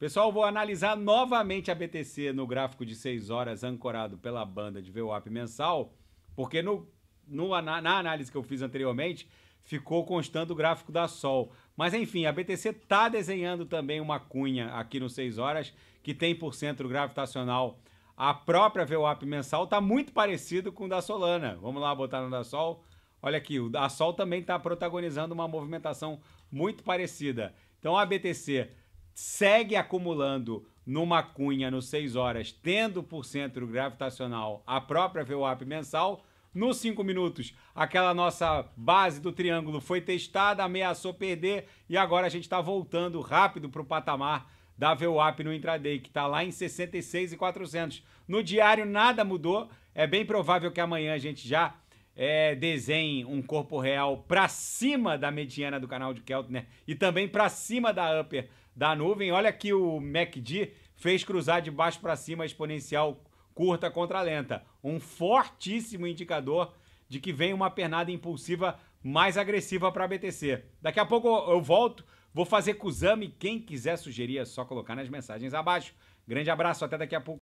Pessoal, vou analisar novamente a BTC no gráfico de 6 horas, ancorado pela banda de VWAP mensal, porque no, no na, na, análise que eu fiz anteriormente, ficou constando o gráfico da Sol. Mas enfim, a BTC está desenhando também uma cunha aqui no 6 horas, que tem por centro gravitacional a própria VWAP mensal, está muito parecido com o da Solana. Vamos lá botar no da Sol. Olha aqui, a Sol também está protagonizando uma movimentação muito parecida. Então a BTC segue acumulando numa cunha nos 6 horas, tendo por centro gravitacional a própria VWAP mensal. Nos 5 minutos, aquela nossa base do triângulo foi testada, ameaçou perder e agora a gente está voltando rápido para o patamar da VWAP no intraday, que está lá em 66,400. No diário nada mudou, é bem provável que amanhã a gente já é, desenhe um corpo real para cima da mediana do canal de Keltner né? e também para cima da upper da nuvem. Olha que o MACD fez cruzar de baixo para cima a exponencial curta contra lenta, um fortíssimo indicador de que vem uma pernada impulsiva mais agressiva para a BTC. Daqui a pouco eu volto, vou fazer Kuzami, quem quiser sugerir é só colocar nas mensagens abaixo. Grande abraço, até daqui a pouco.